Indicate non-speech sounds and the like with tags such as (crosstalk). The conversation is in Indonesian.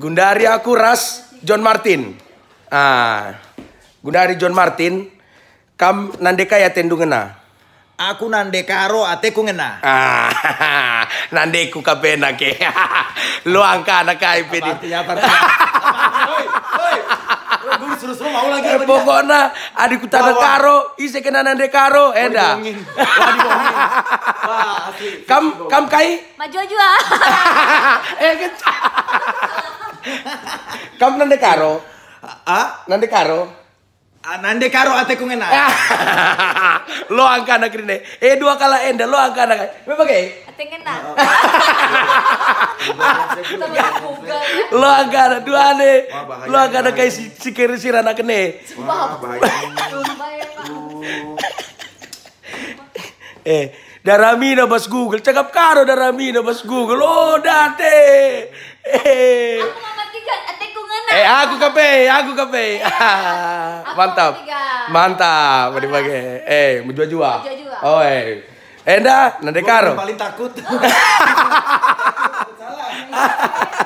Gundari aku ras John Martin. Ah. Gundari John Martin kam nandeka ya tendungena. Aku nandeka ate ku ngena. Ah. (laughs) Nandeku kapena ke. (laughs) Lu angka anak kai pedi. Apa Suruh-suruh mau eh, Pokoknya adikku tanah karo, isi kena nande karo, eda. Eh, Wah, Kam, kam kai? Maju aja. (laughs) Kamu nanti karo? Ah? Nanti karo? Ah, nanti karo ate kung ngena. Ah. lo angka anak ini. Eh dua kala enda lo angka anak. apa kaya? Ate ngena. Oh, oh. Lo angka anak dua ane. Lo angka anak kayak si si kiri si rana kene. Sumpah. Ya, eh, Daramina bas Google, cakap karo Daramina bas Google. Oh, date. Eh. Eh aku kape, aku kape. Iya. (laughs) Mantap. Mantap, berbagai. Eh, menjual jual Oh, eh. Eh dah, nanti karo. Paling takut. (laughs) (laughs)